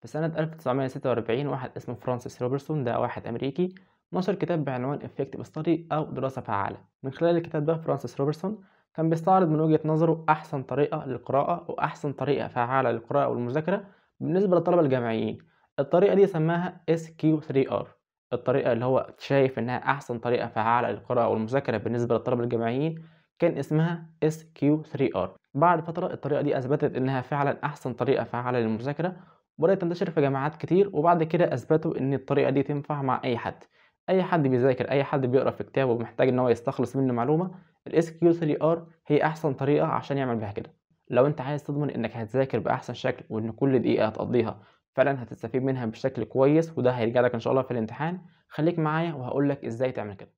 في سنة 1946 واحد اسمه فرانسيس روبرتسون ده واحد أمريكي نشر كتاب بعنوان Effective Study أو دراسة فعالة من خلال الكتاب ده فرانسيس روبرتسون كان بيستعرض من وجهة نظره أحسن طريقة للقراءة وأحسن طريقة فعالة للقراءة والمذاكرة بالنسبة للطلبة الجامعيين الطريقة دي سماها SQ3R الطريقة اللي هو شايف إنها أحسن طريقة فعالة للقراءة والمذاكرة بالنسبة للطلبة الجامعيين كان اسمها SQ3R بعد فترة الطريقة دي أثبتت إنها فعلا أحسن طريقة فعالة للمذاكرة وبدأت تنتشر في جامعات كتير وبعد كده أثبتوا إن الطريقة دي تنفع مع أي حد أي حد بيذاكر أي حد بيقرأ في كتاب ومحتاج إن هو يستخلص منه معلومة الـ SQL3R هي أحسن طريقة عشان يعمل بيها كده لو أنت عايز تضمن إنك هتذاكر بأحسن شكل وإن كل دقيقة هتقضيها فعلا هتستفيد منها بشكل كويس وده هيرجع لك إن شاء الله في الامتحان خليك معايا وهقولك إزاي تعمل كده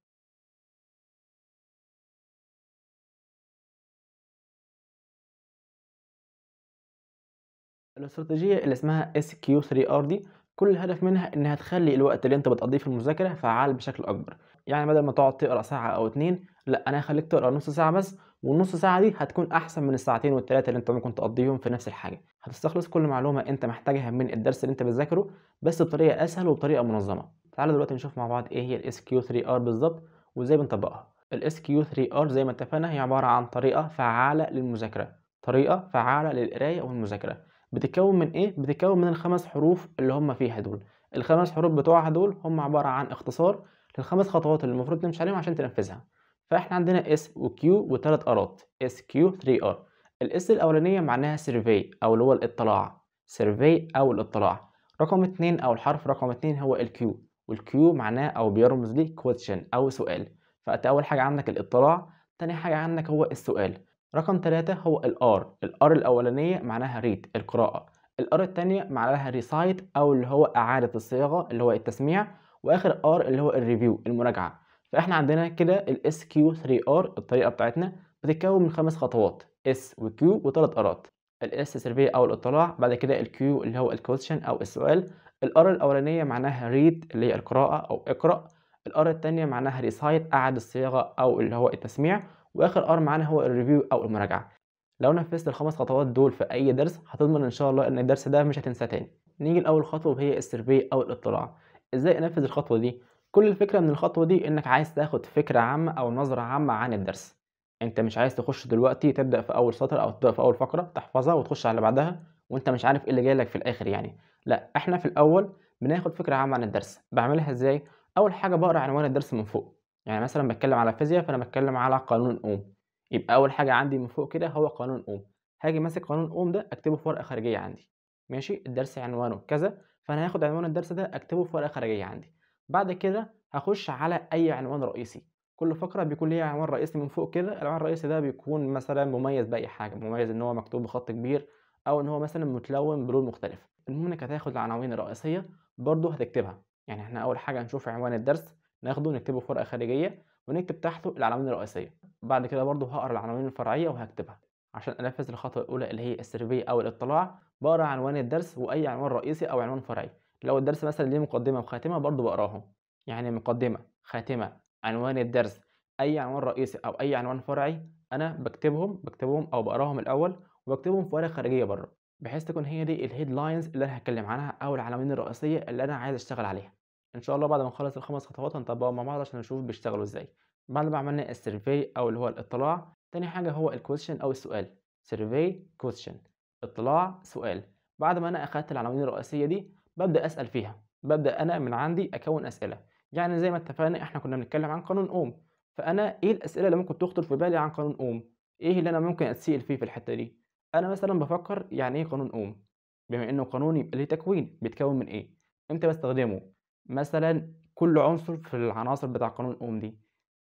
الاستراتيجيه اللي اسمها SQ3R دي كل الهدف منها انها تخلي الوقت اللي انت بتقضيه في المذاكره فعال بشكل اكبر يعني بدل ما تقعد تقرا ساعه او اتنين لا انا هخليك تقرا نص ساعه بس والنص ساعه دي هتكون احسن من الساعتين والتلاته اللي انت ممكن تقضيهم في نفس الحاجه هتستخلص كل معلومه انت محتاجها من الدرس اللي انت بتذاكره بس بطريقه اسهل وبطريقه منظمه تعالوا دلوقتي نشوف مع بعض ايه هي الاس كيو 3 ار بالظبط وازاي بنطبقها الاس كيو 3 ار زي ما اتفقنا هي عباره عن طريقه فعاله للمذاكره طريقه فعاله للقرايه والمذاكره بتتكون من ايه بتتكون من الخمس حروف اللي هم فيها دول الخمس حروف بتوعها دول هم عباره عن اختصار للخمس خطوات اللي المفروض نمشي عليهم عشان تنفذها فاحنا عندنا اس وكيو وثلاث ارات اس كيو 3 ار الاس الاولانيه معناها سيرفي او اللي هو الاطلاع سيرفي او الاطلاع رقم اتنين او الحرف رقم اتنين هو الكيو والكيو معناه او بيرمز ليه كويشن او سؤال فانت اول حاجه عندك الاطلاع تاني حاجه عندك هو السؤال رقم ثلاثة هو الار الار الأولانية معناها ريد القراءة الار الثانية معناها ريسايت أو اللي هو إعادة الصياغة اللي هو التسميع وآخر ار اللي هو الريفيو المراجعة فإحنا عندنا كده الاس كيو 3 ار الطريقة بتاعتنا بتتكون من خمس خطوات اس وكيو وثلاث ارات الاس سيرفي او الاطلاع بعد كده الكيو اللي هو الكويشن او السؤال الار الاولانيه معناها ريد اللي هي القراءه او اقرا الار الثانيه معناها ريسايت اعد الصياغه او اللي هو التسميع واخر ار معانا هو الريفيو او المراجعه لو نفذت الخمس خطوات دول في اي درس هتضمن ان شاء الله ان الدرس ده مش هتنساه تاني نيجي لاول خطوه وهي السيرفي او الاطلاع ازاي انفذ الخطوه دي كل الفكره من الخطوه دي انك عايز تاخد فكره عامه او نظره عامه عن الدرس انت مش عايز تخش دلوقتي تبدا في اول سطر او تبدا في اول فقره تحفظها وتخش على بعدها وانت مش عارف ايه اللي جاي لك في الاخر يعني لا احنا في الاول بناخد فكره عامه عن الدرس بعملها ازاي اول حاجه بقرا عنوان الدرس من فوق يعني مثلا بتكلم على فيزياء فانا بتكلم على قانون اوم يبقى اول حاجه عندي من فوق كده هو قانون اوم هاجي ماسك قانون اوم ده اكتبه في ورقه خارجيه عندي ماشي الدرس عنوانه كذا فانا هاخد عنوان الدرس ده اكتبه في ورقه خارجيه عندي بعد كده هخش على اي عنوان رئيسي كل فقره بيكون ليها عنوان رئيسي من فوق كده العنوان الرئيسي ده بيكون مثلا مميز باي حاجه مميز ان هو مكتوب بخط كبير او ان هو مثلا متلون بلون مختلف المهم انك هتاخد العناوين الرئيسيه برضه هتكتبها يعني احنا اول حاجه هنشوف عنوان الدرس ناخده ونكتبه في ورقه خارجيه ونكتب تحته العناوين الرئيسيه بعد كده برضو هقرا العناوين الفرعيه وهكتبها عشان انفذ الخطوه الاولى اللي هي السيرفي او الاطلاع بقرا عنوان الدرس واي عنوان رئيسي او عنوان فرعي لو الدرس مثلا ليه مقدمه وخاتمه برضو بقراهم يعني مقدمه خاتمه عنوان الدرس اي عنوان رئيسي او اي عنوان فرعي انا بكتبهم بكتبهم او بقراهم الاول وبكتبهم في ورقه خارجيه بره بحيث تكون هي دي الهيد لاينز اللي انا هتكلم عنها او العناوين الرئيسيه اللي انا عايز اشتغل عليها ان شاء الله بعد ما نخلص الخمس خطوات هنطبقهم مع بعض عشان نشوف بيشتغلوا ازاي بعد ما عملنا السيرفي او اللي هو الاطلاع تاني حاجه هو الكويشن او السؤال سيرفي كويشن اطلاع سؤال بعد ما انا اخدت العناوين الرئيسيه دي ببدا اسال فيها ببدا انا من عندي اكون اسئله يعني زي ما اتفقنا احنا كنا بنتكلم عن قانون اوم فانا ايه الاسئله اللي ممكن تخطر في بالي عن قانون اوم ايه اللي انا ممكن اتسال فيه في الحته دي انا مثلا بفكر يعني ايه قانون اوم بما انه قانون يبقى ليه تكوين بيتكون من ايه امتى بستخدمه مثلا كل عنصر في العناصر بتاع قانون اوم دي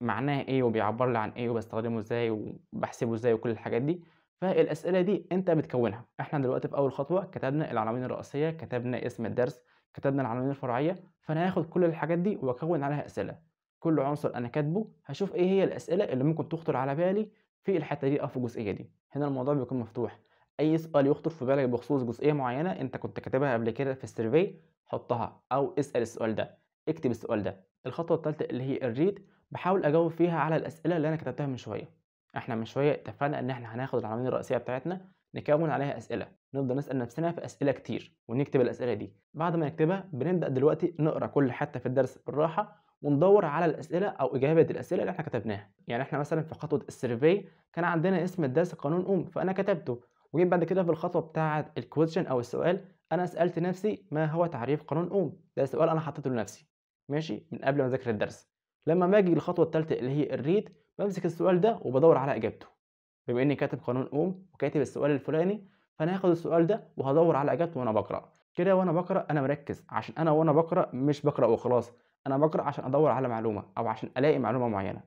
معناه ايه وبيعبر لي عن ايه وبستخدمه ازاي وبحسبه ازاي وكل الحاجات دي فالاسئله دي انت بتكونها احنا دلوقتي في اول خطوه كتبنا العناوين الرئيسيه كتبنا اسم الدرس كتبنا العناوين الفرعيه فانا هاخد كل الحاجات دي واكون عليها اسئله كل عنصر انا كاتبه هشوف ايه هي الاسئله اللي ممكن تخطر على بالي في الحته دي او في الجزئيه دي هنا الموضوع بيكون مفتوح اي سؤال يخطر في بالك بخصوص جزئيه معينه انت كنت كاتبها قبل كده في السيرفي حطها او اسال السؤال ده اكتب السؤال ده الخطوه الثالثه اللي هي الريد بحاول اجاوب فيها على الاسئله اللي انا كتبتها من شويه احنا من شويه اتفقنا ان احنا هناخد العناوين الرئيسيه بتاعتنا نكون عليها اسئله نفضل نسال نفسنا في اسئله كتير ونكتب الاسئله دي بعد ما نكتبها بنبدا دلوقتي نقرا كل حته في الدرس بالراحه وندور على الاسئله او اجابه الاسئله اللي احنا كتبناها يعني احنا مثلا في خطوه السيرفي كان عندنا اسم الدرس قانون ام فانا كتبته وجيت بعد كده في الخطوه بتاعه الكويشن او السؤال انا سالت نفسي ما هو تعريف قانون اوم ده سؤال انا حطيته لنفسي ماشي من قبل ما اذاكر الدرس لما باجي الخطوه الثالثه اللي هي الريد بمسك السؤال ده وبدور على اجابته بما اني كاتب قانون اوم وكاتب السؤال الفلاني فانا هاخد السؤال ده وهدور على اجابته وانا بقرا كده وانا بقرا انا مركز عشان انا وانا بقرا مش بقرا وخلاص انا بقرا عشان ادور على معلومه او عشان الاقي معلومه معينه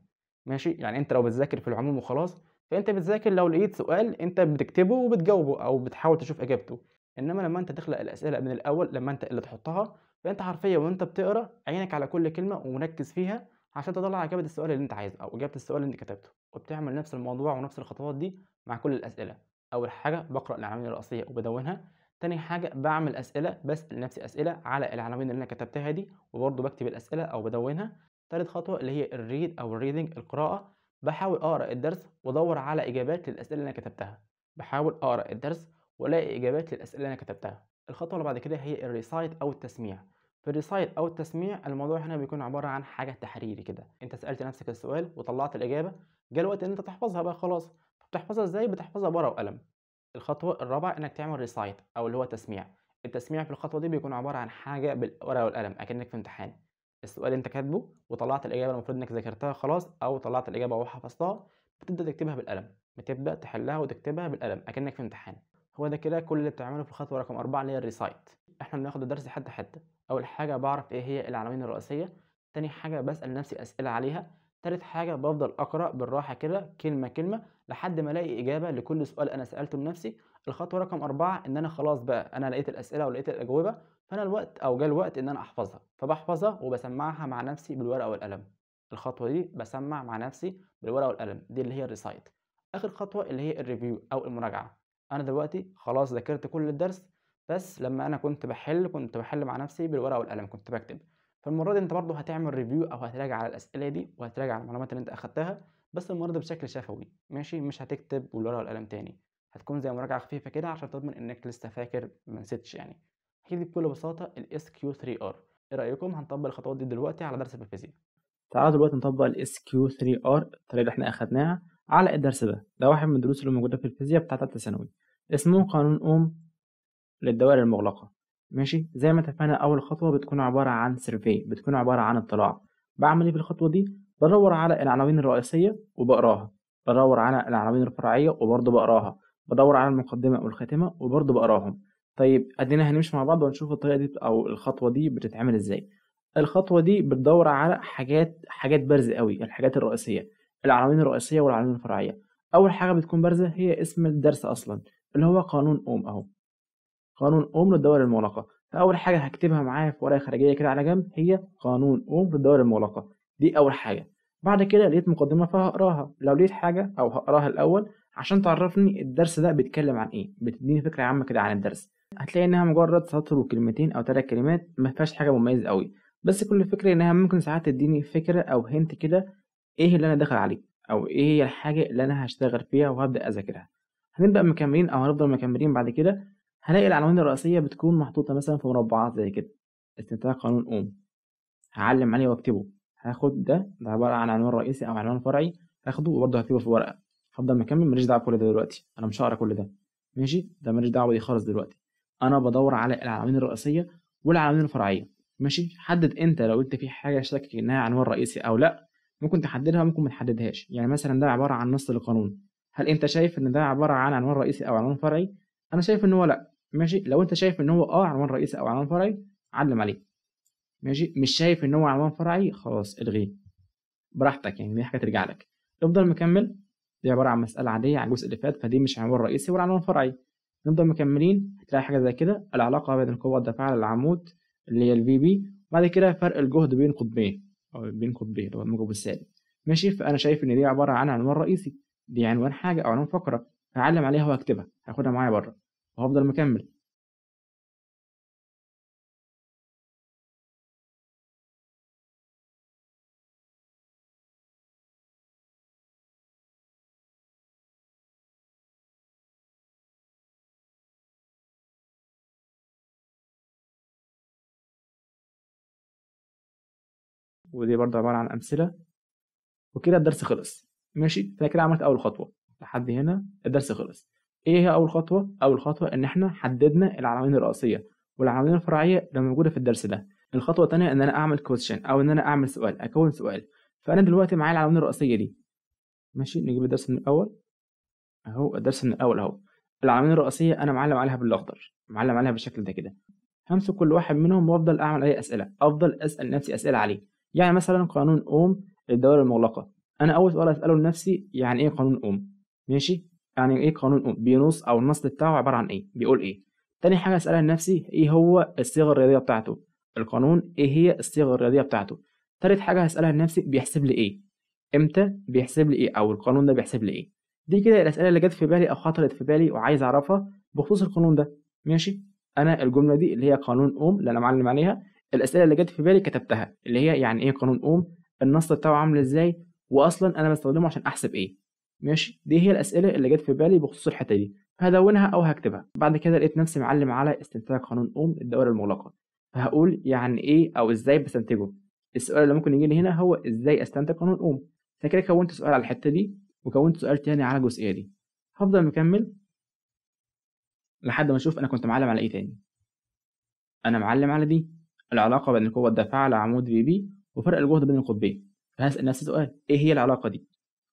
ماشي يعني انت لو بتذاكر في العموم وخلاص فانت بتذاكر لو لقيت سؤال انت بتكتبه وبتجاوبه او بتحاول تشوف اجابته انما لما انت تخلق الاسئله من الاول لما انت اللي تحطها فانت حرفيا وانت بتقرا عينك على كل كلمه ومركز فيها عشان تطلع اجابه السؤال اللي انت عايزه او اجابه السؤال اللي انت كتبته وبتعمل نفس الموضوع ونفس الخطوات دي مع كل الاسئله اول حاجه بقرا العناوين الرئيسيه وبدونها تاني حاجة بعمل أسئلة بسأل نفسي أسئلة على العناوين اللي أنا كتبتها دي وبرضه بكتب الأسئلة أو بدونها تالت خطوة اللي هي الريد أو الريدنج القراءة بحاول أقرأ الدرس وأدور على إجابات للأسئلة اللي أنا كتبتها بحاول أقرأ الدرس والاقي اجابات للاسئله اللي انا كتبتها الخطوه اللي بعد كده هي الريسايت او التسميع في الريسايت او التسميع الموضوع هنا بيكون عباره عن حاجه تحريري كده انت سالت نفسك السؤال وطلعت الاجابه جه الوقت ان انت تحفظها بقى خلاص بتحفظها ازاي بتحفظها بورقه وقلم الخطوه الرابعه انك تعمل ريسايت او اللي هو تسميع التسميع في الخطوه دي بيكون عباره عن حاجه بالورقه والقلم اكنك في امتحان السؤال انت كاتبه وطلعت الاجابه المفروض انك ذاكرتها خلاص او طلعت الاجابه وحفظتها بتبدا تكتبها بالقلم بتبدا تحلها وتكتبها بالقلم اكنك في امتحان هو ده كده كل اللي بتعمله في الخطوه رقم أربعة اللي هي الريسايت احنا بناخد الدرس حته حته اول حاجه بعرف ايه هي العناوين الرئيسيه تاني حاجه بسال نفسي اسئله عليها تالت حاجه بفضل اقرا بالراحه كده كلمه كلمه لحد ما الاقي اجابه لكل سؤال انا سالته لنفسي الخطوه رقم أربعة ان انا خلاص بقى انا لقيت الاسئله ولقيت الاجوبه فانا الوقت او جه الوقت ان انا احفظها فبحفظها وبسمعها مع نفسي بالورقه والقلم الخطوه دي بسمع مع نفسي بالورقه والقلم دي اللي هي الريسايت اخر خطوه اللي هي الريفيو او المراجعه انا دلوقتي خلاص ذاكرت كل الدرس بس لما انا كنت بحل كنت بحل مع نفسي بالورقه والقلم كنت بكتب فالمره دي انت برضه هتعمل ريفيو او هتراجع على الاسئله دي وهتراجع على المعلومات اللي انت اخدتها بس المره دي بشكل شفوي ماشي مش هتكتب بالورقه والقلم تاني هتكون زي مراجعه خفيفه كده عشان تضمن انك لسه فاكر ما نسيتش يعني هي دي بكل بساطه الاس كيو 3 ار ايه رايكم هنطبق الخطوات دي دلوقتي على درس الفيزياء تعالوا دلوقتي نطبق الاس كيو 3 ار الطريقه اللي احنا اخدناها على الدرس ده ده واحد من الدروس اللي موجودة في الفيزياء بتاعة تالتة ثانوي اسمه قانون أوم للدوائر المغلقة ماشي زي ما اتفقنا أول خطوة بتكون عبارة عن سيرفي بتكون عبارة عن اطلاع بعمل ايه في الخطوة دي بدور على العناوين الرئيسية وبقراها بدور على العناوين الفرعية وبرضه بقراها بدور على المقدمة والخاتمة وبرضه بقراهم طيب ادينا هنمشي مع بعض ونشوف الطريقة دي أو الخطوة دي بتتعمل ازاي الخطوة دي بتدور على حاجات حاجات بارزة قوي الحاجات الرئيسية العناوين الرئيسية والعناوين الفرعية أول حاجة بتكون بارزة هي اسم الدرس أصلا اللي هو قانون أوم أهو قانون أوم للدوائر المغلقة فأول حاجة هكتبها معايا في ورقة خارجية كده على جنب هي قانون أوم للدوائر المغلقة دي أول حاجة بعد كده لقيت مقدمة فهقراها لو لقيت حاجة أو هقراها الأول عشان تعرفني الدرس ده بيتكلم عن إيه بتديني فكرة عامة كده عن الدرس هتلاقي إنها مجرد سطر وكلمتين أو تلات كلمات مفيهاش حاجة مميزة أوي بس كل فكرة إنها ممكن ساعات تديني فكرة أو هنت كده إيه اللي أنا داخل عليه أو إيه هي الحاجة اللي أنا هشتغل فيها وهبدأ أذاكرها هنبدأ مكملين أو هنفضل مكملين بعد كده هلاقي العناوين الرئيسية بتكون محطوطة مثلا في مربعات زي كده استنتاج قانون أوم هعلم عليه وأكتبه هاخد ده ده عبارة عن عنوان رئيسي أو عنوان فرعي هاخده وبرضه هكتبه في ورقة هفضل مكمل ماليش دعوة بكل ده دلوقتي أنا مش هقرا كل ده ماشي ده ماليش دعوة بيه خالص دلوقتي أنا بدور على العناوين الرئيسية والعناوين الفرعية ماشي حدد أنت لو أنت في حاجة شاكك إنها عنوان رئيسي أو لأ ممكن تحددها ممكن ما تحددهاش يعني مثلا ده عباره عن نص القانون هل انت شايف ان ده عباره عن عنوان رئيسي او عنوان فرعي انا شايف ان هو لا ماشي لو انت شايف ان هو اه عنوان رئيسي او عنوان فرعي علم عليه ماشي مش شايف ان هو عنوان فرعي خلاص الغيه براحتك يعني دي حاجه ترجع لك نفضل مكمل دي عباره عن مساله عاديه على الجزء اللي فات فدي مش عنوان رئيسي ولا عنوان فرعي نفضل مكملين هتلاقي حاجه زي كده العلاقه بين القوه الدافعه للعمود اللي هي الفي بي بعد كده فرق الجهد بين قطبين بين قطبين اللي هو الموجب والسالب ماشي فانا شايف ان دي عباره عن عنوان رئيسي دي عنوان حاجه او عنوان فقره هعلم عليها واكتبها هاخدها معايا بره وهفضل مكمل ودي برضه عبارة عن أمثلة وكده الدرس خلص ماشي فأنا كده عملت أول خطوة لحد هنا الدرس خلص إيه هي أول خطوة؟ أول خطوة إن إحنا حددنا العناوين الرئيسية والعناوين الفرعية اللي موجودة في الدرس ده الخطوة التانية إن أنا أعمل كويشن أو إن أنا أعمل سؤال أكون سؤال فأنا دلوقتي معايا العناوين الرئيسية دي ماشي نجيب الدرس من الأول أهو الدرس من الأول أهو العناوين الرئيسية أنا معلم عليها بالأخضر معلم عليها بالشكل ده كده همسك كل واحد منهم وأفضل أعمل أي أسئلة أفضل أسأل نفسي أسئلة عليه يعني مثلا قانون اوم الدوائر المغلقه انا اول سؤال اساله لنفسي يعني ايه قانون اوم ماشي يعني ايه قانون اوم بينص او النص بتاعه عباره عن ايه بيقول ايه تاني حاجه اسالها لنفسي ايه هو الصيغه الرياضيه بتاعته القانون ايه هي الصيغه الرياضيه بتاعته تالت حاجه هسالها لنفسي بيحسب لي ايه امتى بيحسب لي ايه او القانون ده بيحسب لي ايه دي كده الاسئله اللي جت في بالي او خطرت في بالي وعايز اعرفها بخصوص القانون ده ماشي انا الجمله دي اللي هي قانون اوم اللي انا معلم عليها الاسئله اللي جت في بالي كتبتها اللي هي يعني ايه قانون اوم النص بتاعه عامل ازاي واصلا انا بستخدمه عشان احسب ايه ماشي دي هي الاسئله اللي جت في بالي بخصوص الحته دي هدونها او هكتبها بعد كده لقيت نفسي معلم على استنتاج قانون اوم الدوره المغلقه فهقول يعني ايه او ازاي بستنتجه السؤال اللي ممكن يجي لي هنا هو ازاي استنتج قانون اوم فكده كونت سؤال على الحته دي وكونت سؤال تاني على الجزئيه دي هفضل مكمل لحد ما اشوف انا كنت معلم على ايه تاني انا معلم على دي العلاقة بين القوة الدافعة عمود في بي وفرق الجهد بين القطبين فهسأل نفسي سؤال إيه هي العلاقة دي؟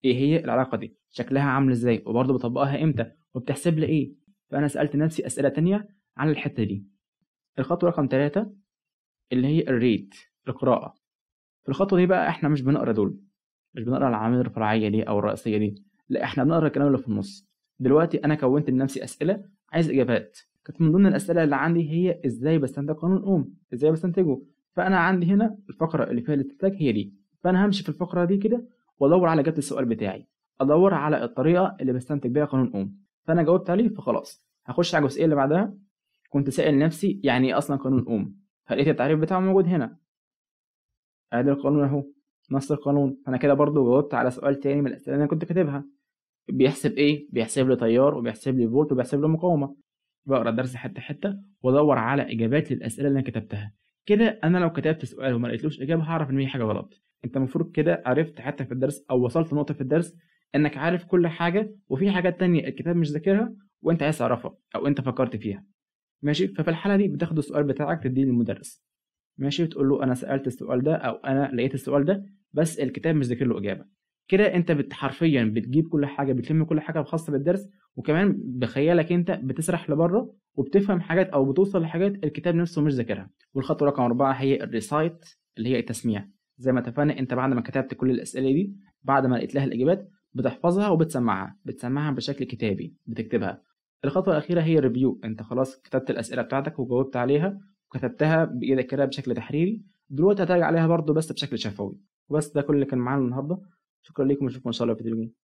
إيه هي العلاقة دي؟ شكلها عامل إزاي؟ وبرضه بطبقها إمتى؟ وبتحسب لي إيه؟ فأنا سألت نفسي أسئلة تانية عن الحتة دي الخطوة رقم ثلاثة اللي هي الريت القراءة في الخطوة دي بقى إحنا مش بنقرا دول مش بنقرا العوامل الفرعية دي أو الرئيسية دي لا إحنا بنقرا الكلام اللي في النص دلوقتي أنا كونت لنفسي أسئلة عايز اجابات كانت من ضمن الاسئله اللي عندي هي ازاي بستنتج قانون اوم ازاي بستنتجه فانا عندي هنا الفقره اللي فيها الاستنتاج هي دي فانا همشي في الفقره دي كده وادور على اجابه السؤال بتاعي ادور على الطريقه اللي بستنتج بيها قانون اوم فانا جاوبت عليه فخلاص هخش على الجزئيه اللي بعدها كنت سائل نفسي يعني ايه اصلا قانون اوم فلقيت التعريف بتاعه موجود هنا ادي القانون اهو نص القانون انا كده برضو جاوبت على سؤال تاني من الاسئله اللي انا كنت كاتبها بيحسب ايه بيحسب لي تيار وبيحسب لي فولت وبيحسب لي مقاومه بقرا الدرس حته حته وادور على اجابات للاسئله اللي انا كتبتها كده انا لو كتبت سؤال وما لقيتلوش اجابه هعرف ان في حاجه غلط انت المفروض كده عرفت حتى في الدرس او وصلت لنقطه في الدرس انك عارف كل حاجه وفي حاجات تانية الكتاب مش ذاكرها وانت عايز تعرفها او انت فكرت فيها ماشي ففي الحاله دي بتاخد السؤال بتاعك تديه للمدرس ماشي بتقول له انا سالت السؤال ده او انا لقيت السؤال ده بس الكتاب مش ذاكر له اجابه كده انت بت حرفيا بتجيب كل حاجه بتلم كل حاجه خاصه بالدرس وكمان بخيالك انت بتسرح لبره وبتفهم حاجات او بتوصل لحاجات الكتاب نفسه مش ذاكرها والخطوه رقم اربعه هي الريسايت اللي هي التسميع زي ما اتفقنا انت بعد ما كتبت كل الاسئله دي بعد ما لقيت لها الاجابات بتحفظها وبتسمعها بتسمعها بشكل كتابي بتكتبها الخطوه الاخيره هي الريفيو انت خلاص كتبت الاسئله بتاعتك وجاوبت عليها وكتبتها بايدك كده بشكل تحريري دلوقتي هتراجع عليها برضه بس بشكل شفوي وبس ده كل اللي كان معانا النهارده شكرا لكم ونشوفكم ان شاء الله في فيديو جديد